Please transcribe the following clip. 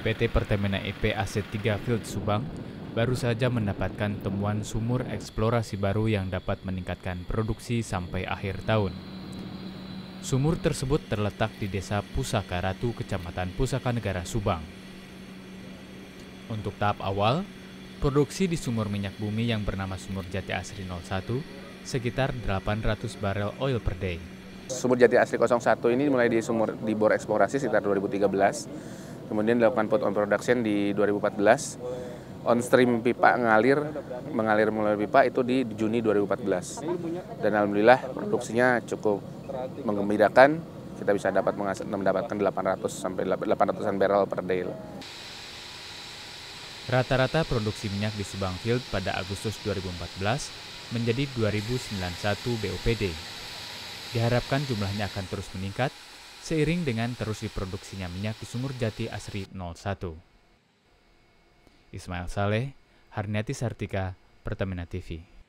PT Pertamina EP AC3 Field Subang baru saja mendapatkan temuan sumur eksplorasi baru yang dapat meningkatkan produksi sampai akhir tahun. Sumur tersebut terletak di Desa Pusaka Ratu, Kecamatan Pusaka Negara Subang. Untuk tahap awal, produksi di sumur minyak bumi yang bernama Sumur Jati Asri 01 sekitar 800 barel oil per day. Sumur Jati Asri 01 ini mulai di sumur dibor eksplorasi sekitar 2013 kemudian dilakukan put on production di 2014 on stream pipa ngalir mengalir melalui pipa itu di Juni 2014 dan alhamdulillah produksinya cukup menggembirakan kita bisa dapat mendapatkan 800 sampai 800-an barrel per day. Rata-rata produksi minyak di Field pada Agustus 2014 menjadi 2091 BOPD. Diharapkan jumlahnya akan terus meningkat seiring dengan terus diproduksinya minyak di sumur jati Asri 01. Ismail Saleh, Harniati Sartika, Pertamina TV.